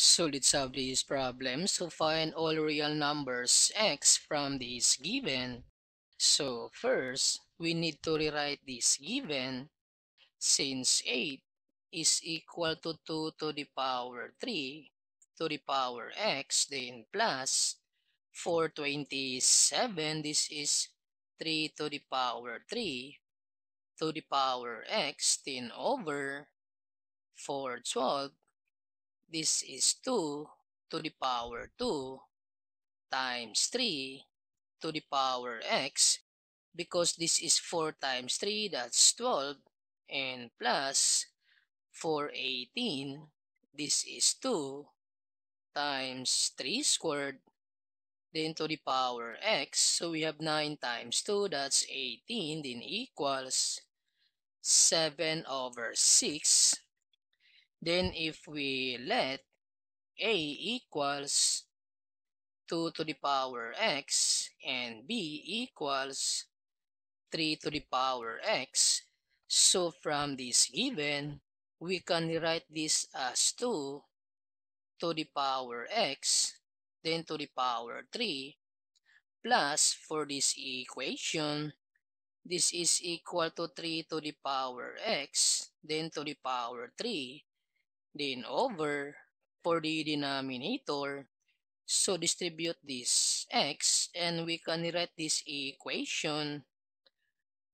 Solid this problem, to find all real numbers x from this given. So first, we need to rewrite this given since 8 is equal to 2 to the power 3 to the power x then plus 427 this is 3 to the power 3 to the power x then over 412 This is 2 to the power 2 times 3 to the power x because this is 4 times 3 that's 12 and plus 418 this is 2 times 3 squared then to the power x so we have 9 times 2 that's 18 then equals 7 over 6 Then if we let a equals 2 to the power x and b equals 3 to the power x, so from this given, we can rewrite this as 2 to the power x, then to the power 3, plus for this equation, this is equal to 3 to the power x, then to the power 3, then over for the denominator. So distribute this x and we can write this equation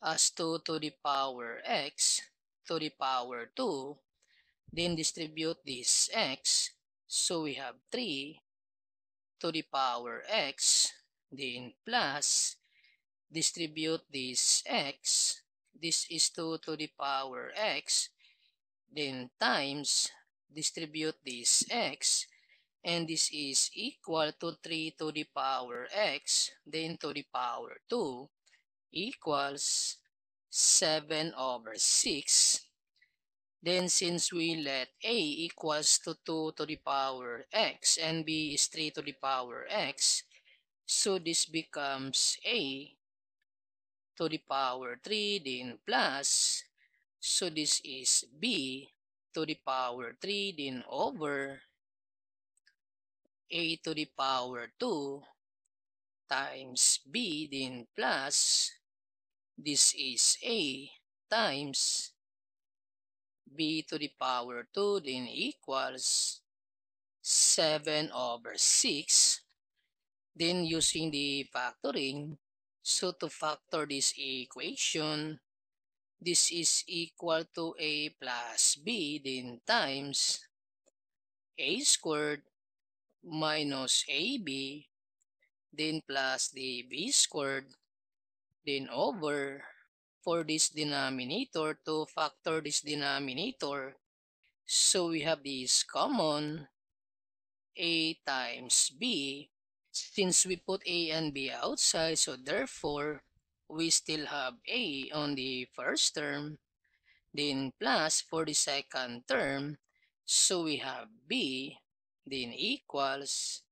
as 2 to the power x to the power 2. Then distribute this x. So we have 3 to the power x. Then plus distribute this x. This is 2 to the power x. Then times distribute this x and this is equal to 3 to the power x then to the power 2 equals 7 over 6 then since we let a equals to 2 to the power x and b is 3 to the power x so this becomes a to the power 3 then plus so this is b to the power 3 din over a to the power 2 times b din plus this is a times b to the power 2 din equals 7 over 6 then using the factoring so to factor this equation this is equal to a plus b then times a squared minus ab then plus the b squared then over for this denominator to factor this denominator so we have this common a times b since we put a and b outside so therefore we still have A on the first term, then plus for the second term, so we have B, then equals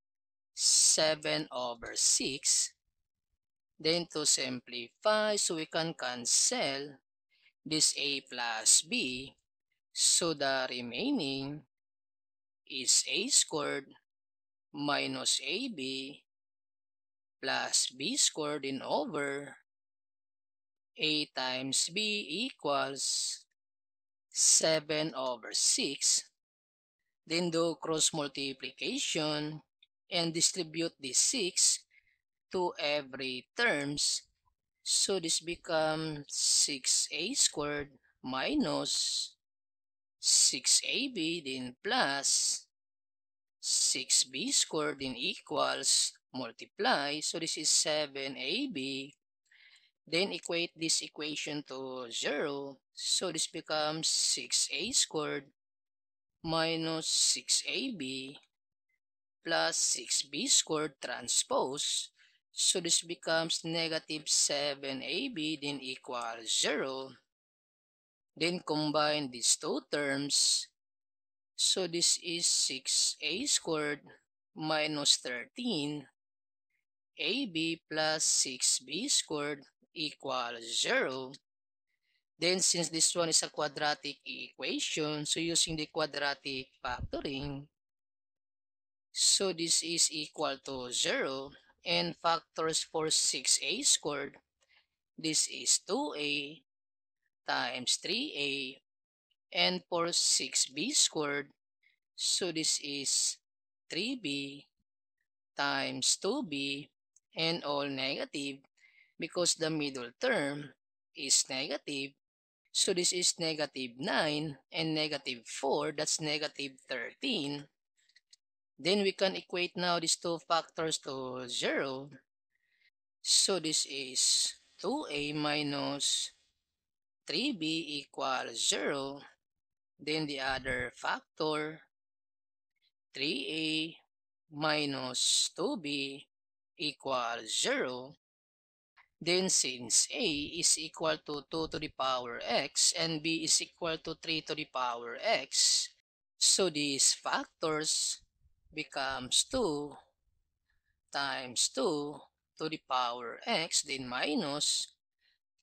7 over 6. Then to simplify, so we can cancel this A plus B, so the remaining is A squared minus AB plus B squared in over A times B equals 7 over 6. Then do cross multiplication and distribute the 6 to every terms. So this becomes 6a squared minus 6ab then plus 6b squared then equals multiply. So this is 7ab then equate this equation to 0. So this becomes 6a squared minus 6ab plus 6b squared transpose. So this becomes negative 7ab then equals 0. Then combine these two terms. So this is 6a squared minus 13 ab plus 6b squared equals 0, then since this one is a quadratic equation, so using the quadratic factoring, so this is equal to 0 and factors for 6a squared, this is 2a times 3a and for 6b squared, so this is 3b times 2b and all negative because the middle term is negative. So this is negative 9 and negative 4, that's negative 13. Then we can equate now these two factors to 0. So this is 2a minus 3b equals 0. Then the other factor, 3a minus 2b equals 0. Then since a is equal to 2 to the power x and b is equal to 3 to the power x, so these factors becomes 2 times 2 to the power x then minus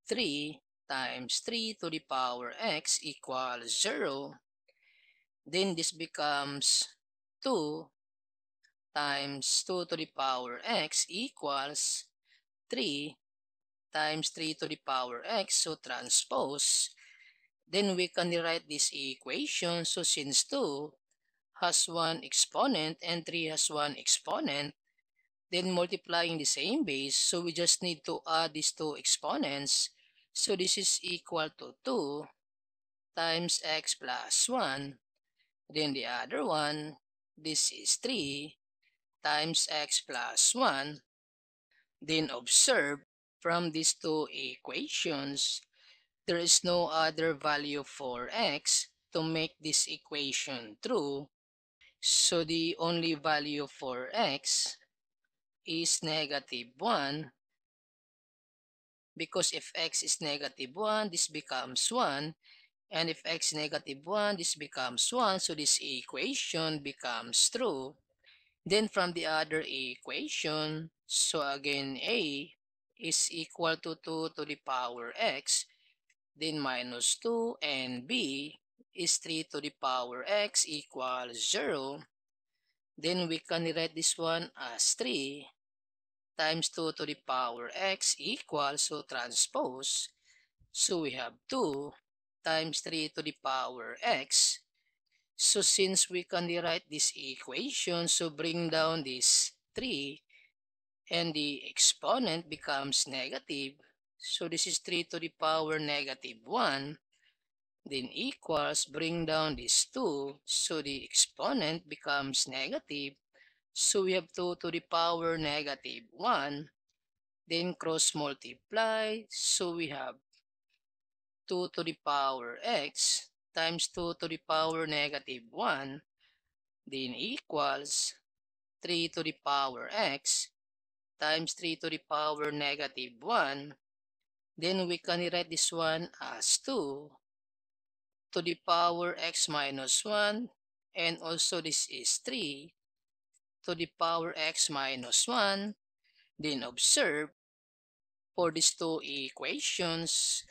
3 times 3 to the power x equals 0. Then this becomes 2 times 2 to the power x equals 3 times 3 to the power x, so transpose. Then we can rewrite this equation. So since 2 has one exponent and 3 has one exponent, then multiplying the same base, so we just need to add these two exponents. So this is equal to 2 times x plus 1. Then the other one, this is 3 times x plus 1. Then observe from these two equations, there is no other value for x to make this equation true. So the only value for x is negative 1 because if x is negative 1, this becomes 1. And if x negative 1, this becomes 1. So this equation becomes true. Then from the other equation, so again A is equal to 2 to the power x, then minus 2 and b is 3 to the power x equals 0. Then we can write this one as 3 times 2 to the power x equals, so transpose. So we have 2 times 3 to the power x. So since we can rewrite this equation, so bring down this 3 and the exponent becomes negative. So this is 3 to the power negative 1. Then equals, bring down this 2. So the exponent becomes negative. So we have 2 to the power negative 1. Then cross multiply. So we have 2 to the power x times 2 to the power negative 1. Then equals 3 to the power x times 3 to the power negative 1, then we can write this one as 2 to the power x minus 1, and also this is 3 to the power x minus 1. Then observe, for these two equations,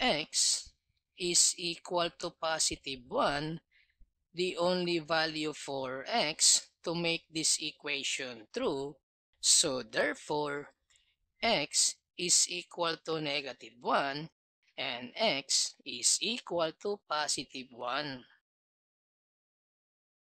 x is equal to positive 1, the only value for x to make this equation true So therefore, x is equal to negative 1 and x is equal to positive 1.